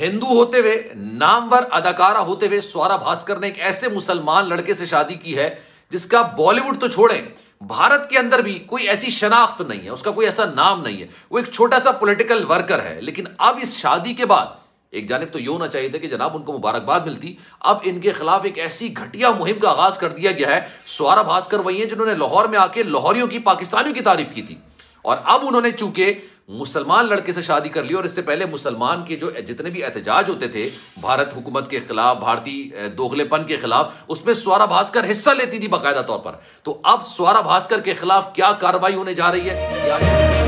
हिंदू होते हुए नामवर अदाकारा होते हुए स्वारा भास्कर ने एक ऐसे मुसलमान लड़के से शादी की है जिसका बॉलीवुड तो छोड़ें भारत के अंदर भी कोई ऐसी शनाख्त नहीं है उसका कोई ऐसा नाम नहीं है वो एक छोटा सा पॉलिटिकल वर्कर है लेकिन अब इस शादी के बाद एक जानब तो ये होना चाहिए था कि जनाब उनको मुबारकबाद मिलती अब इनके खिलाफ एक ऐसी घटिया मुहिम का आगाज कर दिया गया है स्वारा भास्कर वही है जिन्होंने लाहौर में आके लाहौरियों की पाकिस्तानियों की तारीफ की थी और अब उन्होंने चूंकि हम्म। मुसलमान लड़के से शादी कर ली और इससे पहले मुसलमान के जो जितने भी एहतजाज होते थे भारत हुकूमत के खिलाफ भारतीय दोगलेपन के खिलाफ उसमें स्वारा भास्कर हिस्सा लेती थी बाकायदा तौर पर तो अब स्वारा भास्कर के खिलाफ क्या कार्रवाई होने जा रही है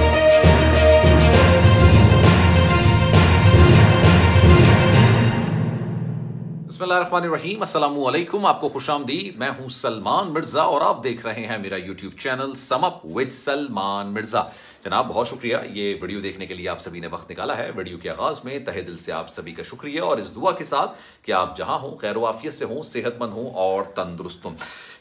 बसमीम अल्लाम आपको खुश आमदीद मैं हूं सलमान मिर्ज़ा और आप देख रहे हैं मेरा YouTube channel sum up with Salman Mirza जनाब बहुत शुक्रिया ये वीडियो देखने के लिए आप सभी ने वक्त निकाला है वीडियो के आगाज़ में तहे दिल से आप सभी का शुक्रिया और इस दुआ के साथ कि आप जहां हों खैर वाफियत से हों सेहतमंद हों और तंदुरुस्त हों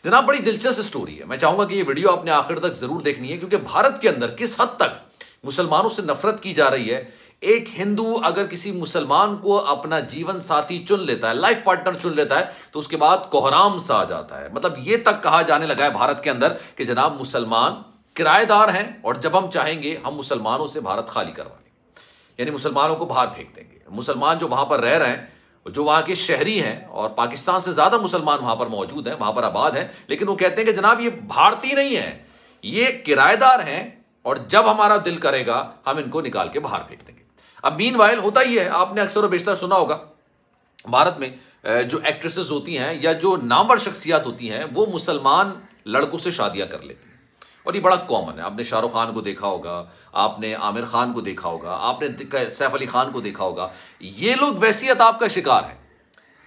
जनाब बड़ी दिलचस्प स्टोरी है मैं चाहूंगा कि ये वीडियो आपने आखिर तक ज़रूर देखनी है क्योंकि भारत के अंदर किस हद तक मुसलमानों से नफरत की जा रही है एक हिंदू अगर किसी मुसलमान को अपना जीवन साथी चुन लेता है लाइफ पार्टनर चुन लेता है तो उसके बाद कोहराम सा आ जाता है मतलब ये तक कहा जाने लगा है भारत के अंदर कि जनाब मुसलमान किराएदार हैं और जब हम चाहेंगे हम मुसलमानों से भारत खाली करवा लेंगे यानी मुसलमानों को बाहर फेंक देंगे मुसलमान जो वहां पर रह रहे हैं जो वहां के शहरी हैं और पाकिस्तान से ज़्यादा मुसलमान वहां पर मौजूद हैं वहां पर आबाद हैं लेकिन वो कहते हैं कि जनाब ये भारतीय नहीं है ये किराएदार हैं और जब हमारा दिल करेगा हम इनको निकाल के बाहर फेंक देंगे अब मीन वायल होता ही है आपने अक्सर और बेशतर सुना होगा भारत में जो एक्ट्रेसेस होती हैं या जो नामवर शख्सियात होती हैं वो मुसलमान लड़कों से शादियां कर लेती हैं और ये बड़ा कॉमन है आपने शाहरुख खान को देखा होगा आपने आमिर खान को देखा होगा आपने सैफ अली खान को देखा होगा ये लोग अताब आपका शिकार हैं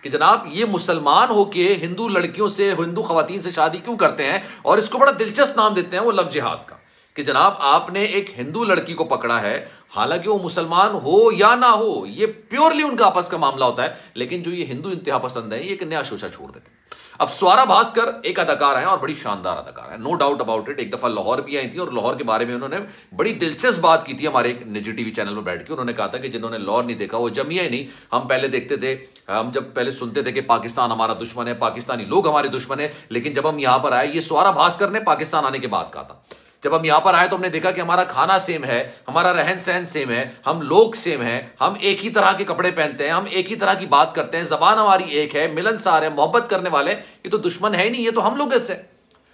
कि जनाब ये मुसलमान होके हिंदू लड़कियों से हिंदू खातन से शादी क्यों करते हैं और इसको बड़ा दिलचस्प नाम देते हैं वो लव जिहाद का कि जनाब आपने एक हिंदू लड़की को पकड़ा है हालांकि वो मुसलमान हो या ना हो ये प्योरली उनका आपस का मामला होता है लेकिन जो ये हिंदू इंतहा पसंद है ये एक नया शोशा छोड़ देते अब स्वारा भास्कर एक अदाकार हैं और बड़ी शानदार अदाकार हैं नो डाउट अबाउट इट एक दफा लाहौर भी आई थी और लाहौर के बारे में उन्होंने बड़ी दिलचस्प बात की थी हमारे एक निजी टीवी चैनल पर बैठ के उन्होंने कहा था कि जिन्होंने लाहौर नहीं देखा वो जमिया ही नहीं हम पहले देखते थे हम जब पहले सुनते थे कि पाकिस्तान हमारा दुश्मन है पाकिस्तानी लोग हमारे दुश्मन है लेकिन जब हम यहां पर आए ये स्वारा भास्कर ने पाकिस्तान आने के बाद कहा था जब हम यहाँ पर आए तो हमने देखा कि हमारा खाना सेम है हमारा रहन सहन सेम है हम लोग सेम है हम एक ही तरह के कपड़े पहनते हैं हम एक ही तरह की बात करते हैं जबान हमारी एक है मिलनसार है मोहब्बत करने वाले ये तो दुश्मन है ही नहीं ये तो हम लोग ऐसे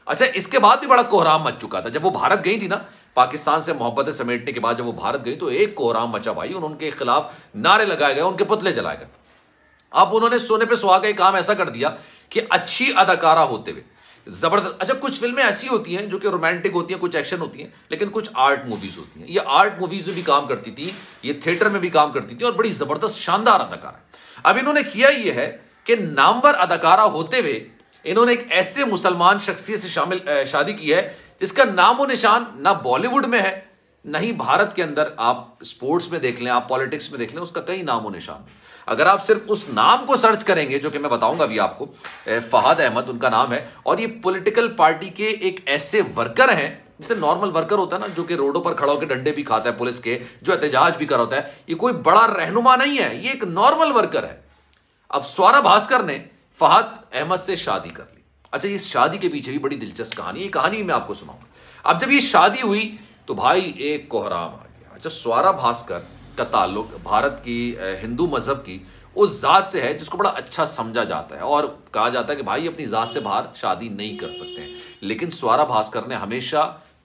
अच्छा इसके बाद भी बड़ा कोहराम मच चुका था जब वो भारत गई थी ना पाकिस्तान से मोहब्बतें समेटने के बाद जब वो भारत गई तो एक कोहराम मचा भाई उनके खिलाफ नारे लगाए गए उनके पुतले जलाए गए अब उन्होंने सोने पे सुहागा काम ऐसा कर दिया कि अच्छी अदाकारा होते हुए ज़बरदस्त अच्छा कुछ फिल्में ऐसी होती हैं जो कि रोमांटिक होती हैं कुछ एक्शन होती हैं लेकिन कुछ आर्ट मूवीज़ होती हैं ये आर्ट मूवीज़ में भी काम करती थी ये थिएटर में भी काम करती थी और बड़ी ज़बरदस्त शानदार अदाकार अब इन्होंने किया ये है कि नामवर अदाकारा होते हुए इन्होंने एक ऐसे मुसलमान शख्सियत से शामिल शादी की है जिसका नामो निशान ना बॉलीवुड में है ना ही भारत के अंदर आप स्पोर्ट्स में देख लें आप पॉलिटिक्स में देख लें उसका कई नामो निशान है अगर आप सिर्फ उस नाम को सर्च करेंगे जो कि मैं बताऊंगा अभी आपको फहद अहमद उनका नाम है और ये पॉलिटिकल पार्टी के एक ऐसे वर्कर हैं जैसे नॉर्मल वर्कर होता है ना जो कि रोडों पर खड़ा होकर डंडे भी खाता है पुलिस के जो एहतजाज भी कर होता है ये कोई बड़ा रहनुमा नहीं है ये एक नॉर्मल वर्कर है अब सौरभ भास्कर ने फहद अहमद से शादी कर ली अच्छा इस शादी के पीछे भी बड़ी दिलचस्प कहानी ये कहानी मैं आपको सुनाऊंगा अब जब ये शादी हुई तो भाई एक कोहराम आ गया अच्छा सौरभ भास्कर का ताल्लुक भारत की हिंदू मज़हब की उस ज़ात से है जिसको बड़ा अच्छा समझा जाता है और कहा जाता है कि भाई अपनी ज़ात से बाहर शादी नहीं कर सकते हैं लेकिन स्वारा भास्कर ने हमेशा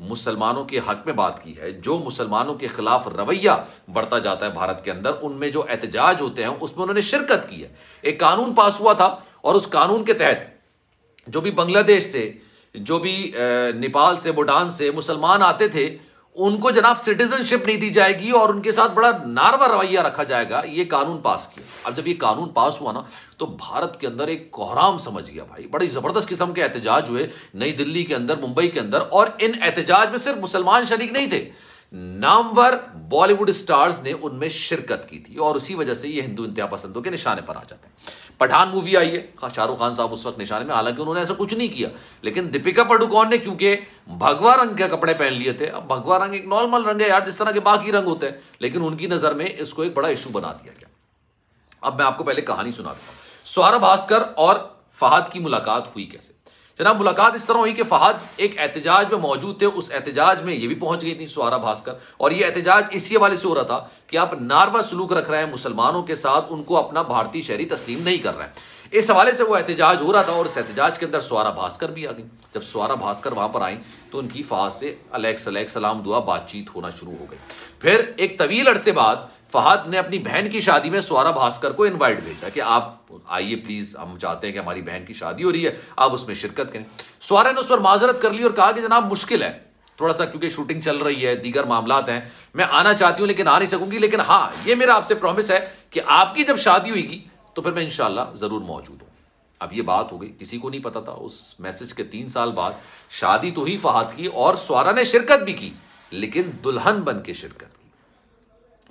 मुसलमानों के हक में बात की है जो मुसलमानों के खिलाफ रवैया बढ़ता जाता है भारत के अंदर उनमें जो एहतजाज होते हैं उसमें उन्होंने शिरकत की है एक कानून पास हुआ था और उस कानून के तहत जो भी बांग्लादेश से जो भी नेपाल से भूटान से मुसलमान आते थे उनको जनाब सिटीजनशिप नहीं दी जाएगी और उनके साथ बड़ा नारवा रवैया रखा जाएगा ये कानून पास किया अब जब ये कानून पास हुआ ना तो भारत के अंदर एक कोहराम समझ गया भाई बड़ी जबरदस्त किस्म के एहतजाज हुए नई दिल्ली के अंदर मुंबई के अंदर और इन एहतजाज में सिर्फ मुसलमान शरीक नहीं थे नामवर बॉलीवुड स्टार्स ने उनमें शिरकत की थी और उसी वजह से ये हिंदू इंतहा पसंदों के निशाने पर आ जाते हैं पठान मूवी आई है शाहरुख खान साहब उस वक्त निशाने में हालांकि उन्होंने ऐसा कुछ नहीं किया लेकिन दीपिका पडुकोन ने क्योंकि भगवा रंग के कपड़े पहन लिए थे अब भगवा रंग एक नॉर्मल रंग है यार जिस तरह के बाकी रंग होते हैं लेकिन उनकी नज़र में इसको एक बड़ा इशू बना दिया गया अब मैं आपको पहले कहानी सुना हूँ सौरभ भास्कर और फहाद की मुलाकात हुई कैसे जनाब मुलाकात इस तरह हुई कि फहाद एक एहतजाज में मौजूद थे उस एहतजाज में ये भी पहुंच गई थी सुहारा भास्कर और ये एहतजाज इसी हवाले से हो रहा था कि आप नारवा सलूक रख रहे हैं मुसलमानों के साथ उनको अपना भारतीय शहरी तस्लीम नहीं कर रहे हैं इस हवाले से वो एहतजाज हो रहा था और इस एहतजाज के अंदर सुहारा भास्कर भी आ गई जब सुहारा भास्कर वहां पर आई तो उनकी फहाद से अलैक सलैक सलाम दुआ बातचीत होना शुरू हो गई फिर एक तवील अरसे बाद फहाद ने अपनी बहन की शादी में स्वारा भास्कर को इनवाइट भेजा कि आप आइए प्लीज हम चाहते हैं कि हमारी बहन की शादी हो रही है आप उसमें शिरकत करें स्वारा ने उस पर माजरत कर ली और कहा कि जनाब मुश्किल है थोड़ा सा क्योंकि शूटिंग चल रही है दीगर मामला हैं मैं आना चाहती हूँ लेकिन आ नहीं सकूंगी लेकिन हाँ ये मेरा आपसे प्रॉमिस है कि आपकी जब शादी होगी तो फिर मैं इनशाला जरूर मौजूद हूँ अब ये बात हो गई किसी को नहीं पता था उस मैसेज के तीन साल बाद शादी तो ही फहाद की और स्वारा ने शिरकत भी की लेकिन दुल्हन बन के शिरकत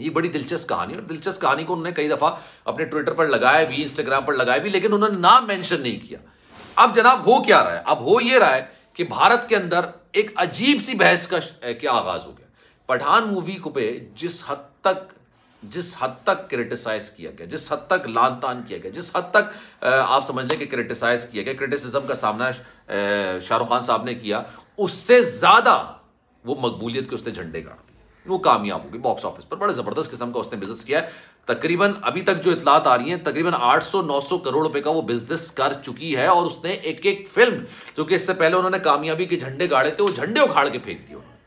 ये बड़ी दिलचस्प कहानी और दिलचस्प कहानी को उन्होंने कई दफ़ा अपने ट्विटर पर लगाया भी इंस्टाग्राम पर लगाया भी लेकिन उन्होंने नाम मेंशन नहीं किया अब जनाब हो क्या रहा है अब हो ये रहा है कि भारत के अंदर एक अजीब सी बहस का क्या आगाज हो गया पठान मूवी को पे जिस हद तक जिस हद तक क्रिटिसाइज किया गया जिस हद तक लान तान किया गया जिस हद तक आप समझ लें कि क्रिटिसाइज किया गया क्रिटिसिज्म का सामना शाहरुख खान साहब ने किया उससे ज्यादा वो मकबूलियत के उसने झंडे गाड़ वो कामयाब होगी बॉक्स ऑफिस पर बड़े ज़बरदस्त किस्म का उसने बिजनेस किया है तकरीबन अभी तक जो इतलात आ रही है तकरीबन 800-900 करोड़ रुपए का वो बिजनेस कर चुकी है और उसने एक एक फिल्म जो कि इससे पहले उन्होंने कामयाबी के झंडे गाड़े थे वो झंडे उखाड़ के फेंक दिए उन्होंने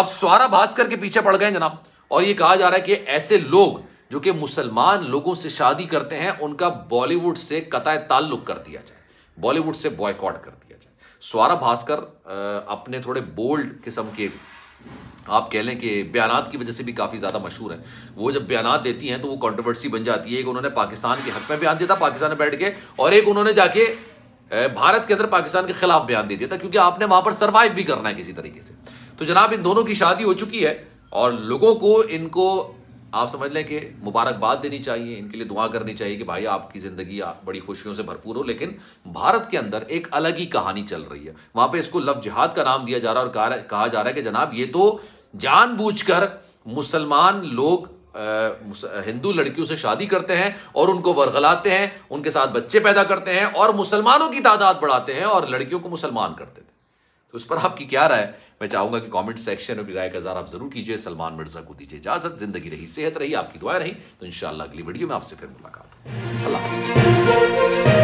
अब स्वारा भास्कर के पीछे पड़ गए जनाब और ये कहा जा रहा है कि ऐसे लोग जो कि मुसलमान लोगों से शादी करते हैं उनका बॉलीवुड से कताय ताल्लुक कर दिया जाए बॉलीवुड से बॉयकॉट कर दिया जाए स्वारा भास्कर अपने थोड़े बोल्ड किस्म के आप कह लें कि बयान की वजह से भी काफ़ी ज़्यादा मशहूर हैं वो जब बयान देती हैं तो वो कॉन्ट्रोवर्सी बन जाती है एक उन्होंने पाकिस्तान के हक में बयान दिया था पाकिस्तान में बैठ के और एक उन्होंने जाके भारत के अंदर पाकिस्तान के खिलाफ बयान दे दिया था क्योंकि आपने वहां पर सर्वाइव भी करना है किसी तरीके से तो जनाब इन दोनों की शादी हो चुकी है और लोगों को इनको आप समझ लें कि मुबारकबाद देनी चाहिए इनके लिए दुआ करनी चाहिए कि भाई आपकी ज़िंदगी आप बड़ी खुशियों से भरपूर हो लेकिन भारत के अंदर एक अलग ही कहानी चल रही है वहाँ पे इसको लव जिहाद का नाम दिया जा रहा है और कहा जा रहा है कि जनाब ये तो जानबूझकर मुसलमान लोग हिंदू लड़कियों से शादी करते हैं और उनको वर्गलाते हैं उनके साथ बच्चे पैदा करते हैं और मुसलमानों की तादाद बढ़ाते हैं और लड़कियों को मुसलमान करते थे तो उस पर आपकी क्या राय मैं चाहूंगा कि कमेंट सेक्शन में राय का जरा आप जरूर कीजिए सलमान मिर्जा को दीजिए इजाजत जिंदगी रही सेहत रही आपकी दुआएं रही तो इनशाला अगली वीडियो में आपसे फिर मुलाकात अल्लाह